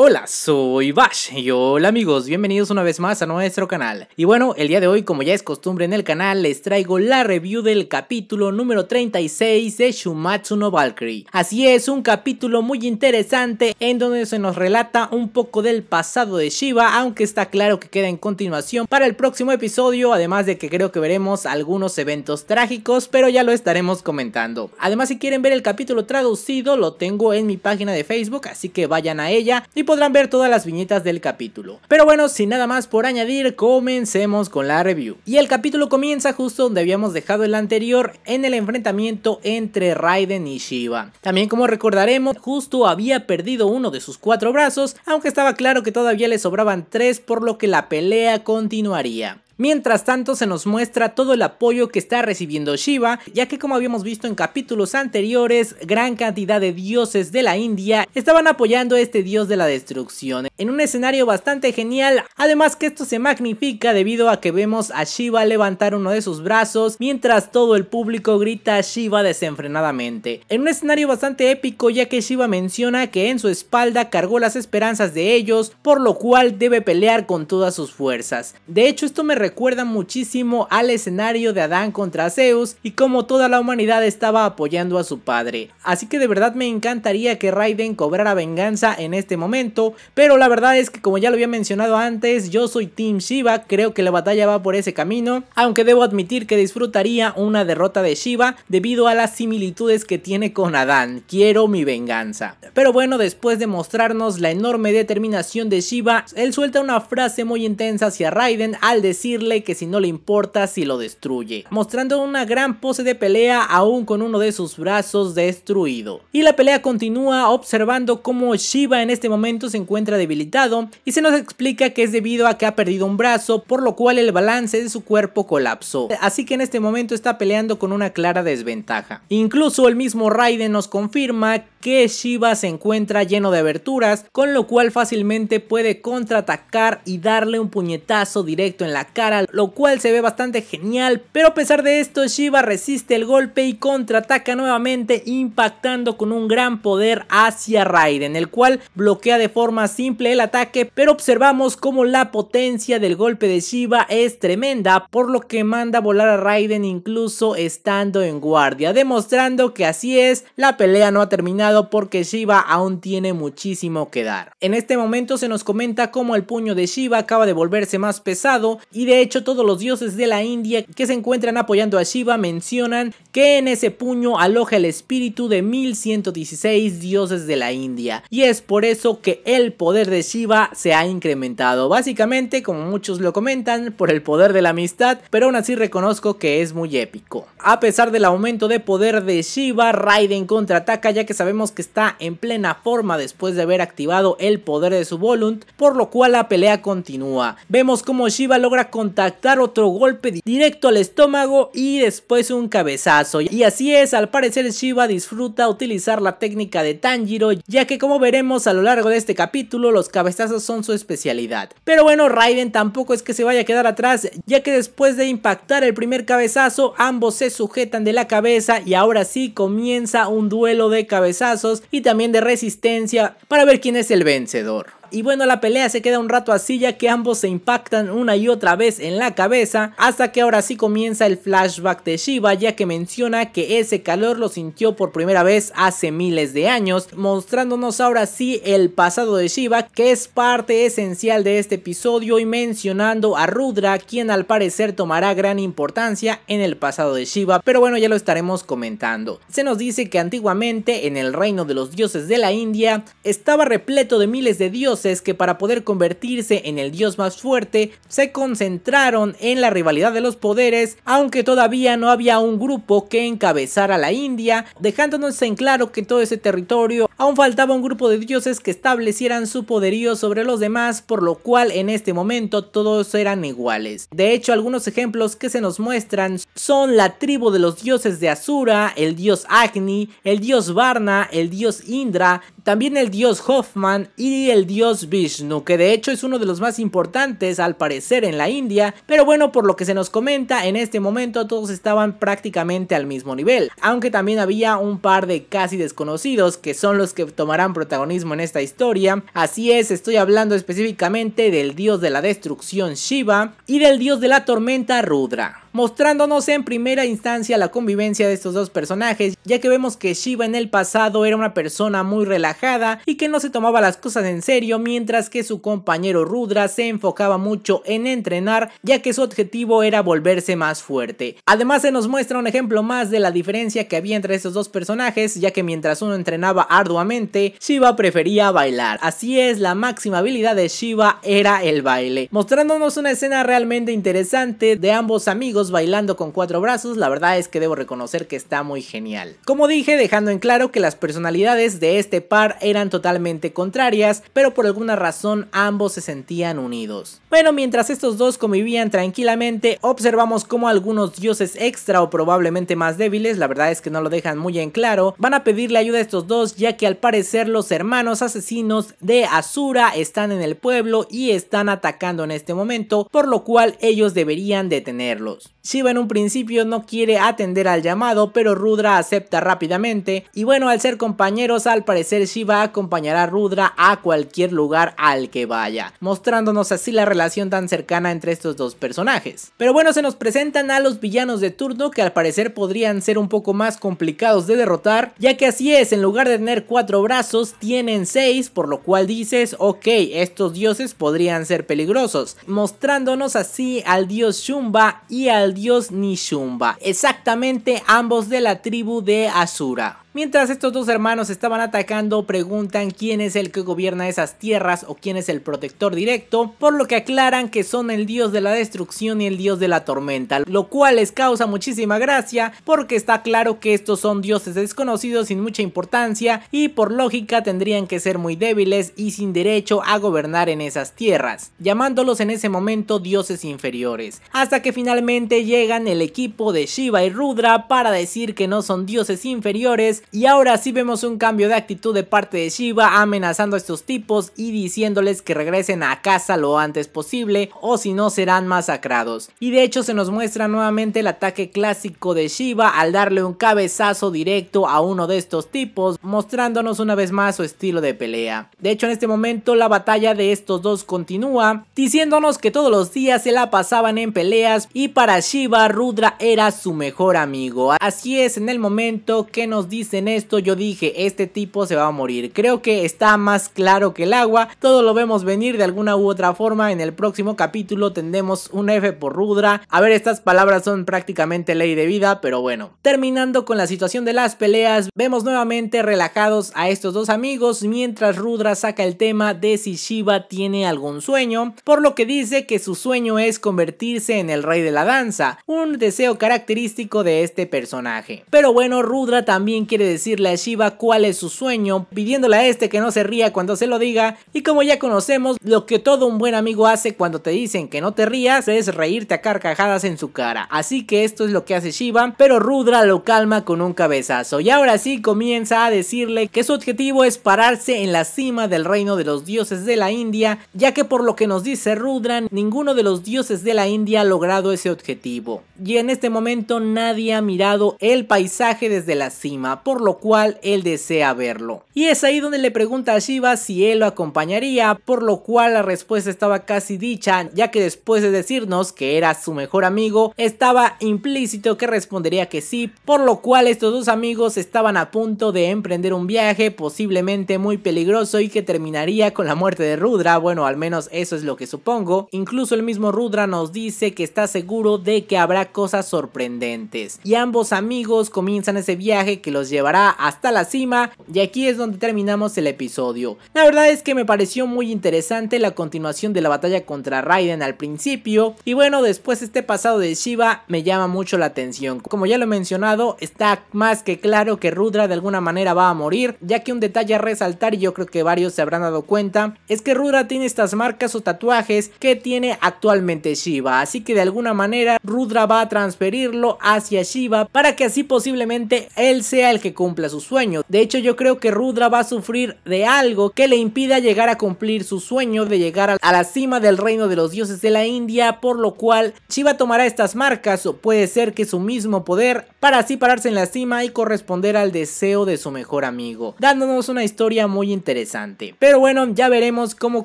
Hola, soy Bash y hola amigos, bienvenidos una vez más a nuestro canal. Y bueno, el día de hoy, como ya es costumbre en el canal, les traigo la review del capítulo número 36 de Shumatsu no Valkyrie. Así es, un capítulo muy interesante en donde se nos relata un poco del pasado de Shiva, aunque está claro que queda en continuación para el próximo episodio, además de que creo que veremos algunos eventos trágicos, pero ya lo estaremos comentando. Además, si quieren ver el capítulo traducido, lo tengo en mi página de Facebook, así que vayan a ella y podrán ver todas las viñetas del capítulo. Pero bueno, sin nada más por añadir, comencemos con la review. Y el capítulo comienza justo donde habíamos dejado el anterior en el enfrentamiento entre Raiden y Shiva. También como recordaremos, justo había perdido uno de sus cuatro brazos, aunque estaba claro que todavía le sobraban tres por lo que la pelea continuaría. Mientras tanto se nos muestra todo el apoyo que está recibiendo Shiva, ya que como habíamos visto en capítulos anteriores, gran cantidad de dioses de la India estaban apoyando a este dios de la destrucción, en un escenario bastante genial, además que esto se magnifica debido a que vemos a Shiva levantar uno de sus brazos mientras todo el público grita Shiva desenfrenadamente. En un escenario bastante épico ya que Shiva menciona que en su espalda cargó las esperanzas de ellos, por lo cual debe pelear con todas sus fuerzas. De hecho esto me recuerda muchísimo al escenario de Adán contra Zeus y cómo toda la humanidad estaba apoyando a su padre. Así que de verdad me encantaría que Raiden cobrara venganza en este momento, pero la verdad es que como ya lo había mencionado antes, yo soy Team Shiva, creo que la batalla va por ese camino, aunque debo admitir que disfrutaría una derrota de Shiva debido a las similitudes que tiene con Adán, quiero mi venganza. Pero bueno, después de mostrarnos la enorme determinación de Shiva, él suelta una frase muy intensa hacia Raiden al decir que si no le importa si lo destruye, mostrando una gran pose de pelea aún con uno de sus brazos destruido. Y la pelea continúa observando cómo Shiva en este momento se encuentra debilitado y se nos explica que es debido a que ha perdido un brazo, por lo cual el balance de su cuerpo colapsó. Así que en este momento está peleando con una clara desventaja. Incluso el mismo Raiden nos confirma que Shiva se encuentra lleno de aberturas, con lo cual fácilmente puede contraatacar y darle un puñetazo directo en la cara, lo cual se ve bastante genial, pero a pesar de esto Shiva resiste el golpe y contraataca nuevamente impactando con un gran poder hacia Raiden, el cual bloquea de forma simple el ataque, pero observamos como la potencia del golpe de Shiva es tremenda, por lo que manda volar a Raiden incluso estando en guardia, demostrando que así es, la pelea no ha terminado porque Shiva aún tiene muchísimo que dar. En este momento se nos comenta cómo el puño de Shiva acaba de volverse más pesado y de hecho todos los dioses de la India que se encuentran apoyando a Shiva mencionan que en ese puño aloja el espíritu de 1116 dioses de la India y es por eso que el poder de Shiva se ha incrementado, básicamente como muchos lo comentan por el poder de la amistad, pero aún así reconozco que es muy épico. A pesar del aumento de poder de Shiva, Raiden contraataca ya que sabemos que está en plena forma después de haber activado el poder de su Volunt, por lo cual la pelea continúa. Vemos como Shiva logra contactar otro golpe directo al estómago y después un cabezazo. Y así es, al parecer Shiva disfruta utilizar la técnica de Tanjiro, ya que como veremos a lo largo de este capítulo, los cabezazos son su especialidad. Pero bueno, Raiden tampoco es que se vaya a quedar atrás, ya que después de impactar el primer cabezazo, ambos se sujetan de la cabeza y ahora sí comienza un duelo de cabezazos y también de resistencia para ver quién es el vencedor. Y bueno, la pelea se queda un rato así ya que ambos se impactan una y otra vez en la cabeza hasta que ahora sí comienza el flashback de Shiva ya que menciona que ese calor lo sintió por primera vez hace miles de años, mostrándonos ahora sí el pasado de Shiva que es parte esencial de este episodio y mencionando a Rudra quien al parecer tomará gran importancia en el pasado de Shiva, pero bueno ya lo estaremos comentando. Se nos dice que antiguamente en el reino de los dioses de la India estaba repleto de miles de dioses que para poder convertirse en el dios más fuerte se concentraron en la rivalidad de los poderes, aunque todavía no había un grupo que encabezara la India, dejándonos en claro que todo ese territorio aún faltaba un grupo de dioses que establecieran su poderío sobre los demás, por lo cual en este momento todos eran iguales. De hecho, algunos ejemplos que se nos muestran son la tribu de los dioses de Asura, el dios Agni, el dios Varna, el dios Indra, también el dios Hoffman y el dios Vishnu, que de hecho es uno de los más importantes al parecer en la India, pero bueno, por lo que se nos comenta, en este momento todos estaban prácticamente al mismo nivel, aunque también había un par de casi desconocidos que son los que tomarán protagonismo en esta historia, así es, estoy hablando específicamente del dios de la destrucción Shiva y del dios de la tormenta Rudra mostrándonos en primera instancia la convivencia de estos dos personajes, ya que vemos que Shiva en el pasado era una persona muy relajada y que no se tomaba las cosas en serio, mientras que su compañero Rudra se enfocaba mucho en entrenar, ya que su objetivo era volverse más fuerte. Además se nos muestra un ejemplo más de la diferencia que había entre estos dos personajes, ya que mientras uno entrenaba arduamente, Shiva prefería bailar. Así es, la máxima habilidad de Shiva era el baile, mostrándonos una escena realmente interesante de ambos amigos bailando con cuatro brazos, la verdad es que debo reconocer que está muy genial. Como dije, dejando en claro que las personalidades de este par eran totalmente contrarias, pero por alguna razón ambos se sentían unidos. Bueno, mientras estos dos convivían tranquilamente, observamos cómo algunos dioses extra o probablemente más débiles, la verdad es que no lo dejan muy en claro, van a pedirle ayuda a estos dos ya que al parecer los hermanos asesinos de Asura están en el pueblo y están atacando en este momento, por lo cual ellos deberían detenerlos. Shiva en un principio no quiere atender al llamado, pero Rudra acepta rápidamente. Y bueno, al ser compañeros, al parecer Shiva acompañará a Rudra a cualquier lugar al que vaya, mostrándonos así la relación tan cercana entre estos dos personajes. Pero bueno, se nos presentan a los villanos de turno que al parecer podrían ser un poco más complicados de derrotar, ya que así es, en lugar de tener cuatro brazos, tienen seis, por lo cual dices, ok, estos dioses podrían ser peligrosos, mostrándonos así al dios Shumba y al dios Nishumba, exactamente ambos de la tribu de Asura. Mientras estos dos hermanos estaban atacando, preguntan quién es el que gobierna esas tierras o quién es el protector directo, por lo que aclaran que son el dios de la destrucción y el dios de la tormenta, lo cual les causa muchísima gracia porque está claro que estos son dioses desconocidos sin mucha importancia y por lógica tendrían que ser muy débiles y sin derecho a gobernar en esas tierras, llamándolos en ese momento dioses inferiores, hasta que finalmente llegan el equipo de Shiva y Rudra para decir que no son dioses inferiores y ahora sí vemos un cambio de actitud de parte de Shiva amenazando a estos tipos y diciéndoles que regresen a casa lo antes posible o si no serán masacrados. Y de hecho se nos muestra nuevamente el ataque clásico de Shiva al darle un cabezazo directo a uno de estos tipos mostrándonos una vez más su estilo de pelea. De hecho en este momento la batalla de estos dos continúa diciéndonos que todos los días se la pasaban en peleas y para Shiva Rudra era su mejor amigo. Así es en el momento que nos dice en esto, yo dije, este tipo se va a morir. Creo que está más claro que el agua, todo lo vemos venir de alguna u otra forma. En el próximo capítulo tendremos un F por Rudra. A ver, estas palabras son prácticamente ley de vida, pero bueno. Terminando con la situación de las peleas, vemos nuevamente relajados a estos dos amigos mientras Rudra saca el tema de si Shiva tiene algún sueño, por lo que dice que su sueño es convertirse en el rey de la danza, un deseo característico de este personaje. Pero bueno, Rudra también quiere decirle a Shiva cuál es su sueño, pidiéndole a este que no se ría cuando se lo diga. Y como ya conocemos, lo que todo un buen amigo hace cuando te dicen que no te rías es reírte a carcajadas en su cara. Así que esto es lo que hace Shiva, pero Rudra lo calma con un cabezazo. Y ahora sí comienza a decirle que su objetivo es pararse en la cima del reino de los dioses de la India, ya que por lo que nos dice Rudra, ninguno de los dioses de la India ha logrado ese objetivo. Y en este momento nadie ha mirado el paisaje desde la cima por lo cual él desea verlo. Y es ahí donde le pregunta a Shiva si él lo acompañaría, por lo cual la respuesta estaba casi dicha, ya que después de decirnos que era su mejor amigo, estaba implícito que respondería que sí, por lo cual estos dos amigos estaban a punto de emprender un viaje posiblemente muy peligroso y que terminaría con la muerte de Rudra, bueno al menos eso es lo que supongo, incluso el mismo Rudra nos dice que está seguro de que habrá cosas sorprendentes, y ambos amigos comienzan ese viaje que los lleva llevará hasta la cima y aquí es donde terminamos el episodio. La verdad es que me pareció muy interesante la continuación de la batalla contra Raiden al principio y bueno después este pasado de Shiva me llama mucho la atención. Como ya lo he mencionado está más que claro que Rudra de alguna manera va a morir ya que un detalle a resaltar y yo creo que varios se habrán dado cuenta es que Rudra tiene estas marcas o tatuajes que tiene actualmente Shiva así que de alguna manera Rudra va a transferirlo hacia Shiva para que así posiblemente él sea el cumpla su sueño. De hecho yo creo que Rudra va a sufrir de algo que le impida llegar a cumplir su sueño de llegar a la cima del reino de los dioses de la India, por lo cual Shiva tomará estas marcas o puede ser que su mismo poder para así pararse en la cima y corresponder al deseo de su mejor amigo, dándonos una historia muy interesante. Pero bueno, ya veremos cómo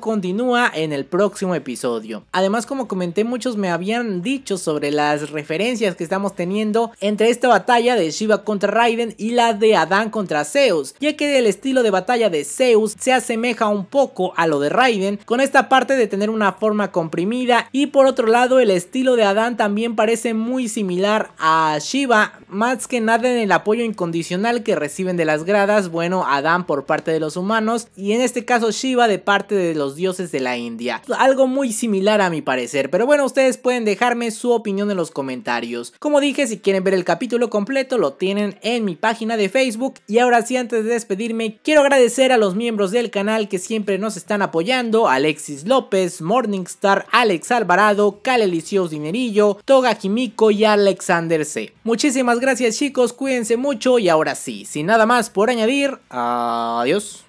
continúa en el próximo episodio. Además, como comenté, muchos me habían dicho sobre las referencias que estamos teniendo entre esta batalla de Shiva contra Raiden y la de Adán contra Zeus, ya que el estilo de batalla de Zeus se asemeja un poco a lo de Raiden, con esta parte de tener una forma comprimida y por otro lado el estilo de Adán también parece muy similar a Shiva, más que nada en el apoyo incondicional que reciben de las gradas, bueno, Adán por parte de los humanos y en este caso Shiva de parte de los dioses de la India. Algo muy similar a mi parecer, pero bueno, ustedes pueden dejarme su opinión en los comentarios. Como dije, si quieren ver el capítulo completo lo tienen en mi página de Facebook. Y ahora sí, antes de despedirme, quiero agradecer a los miembros del canal que siempre nos están apoyando. Alexis López, Morningstar, Alex Alvarado, Calelicios Dinerillo, Toga Jimico y Alexander C. Muchísimas gracias chicos, cuídense mucho y ahora sí, sin nada más por añadir, adiós.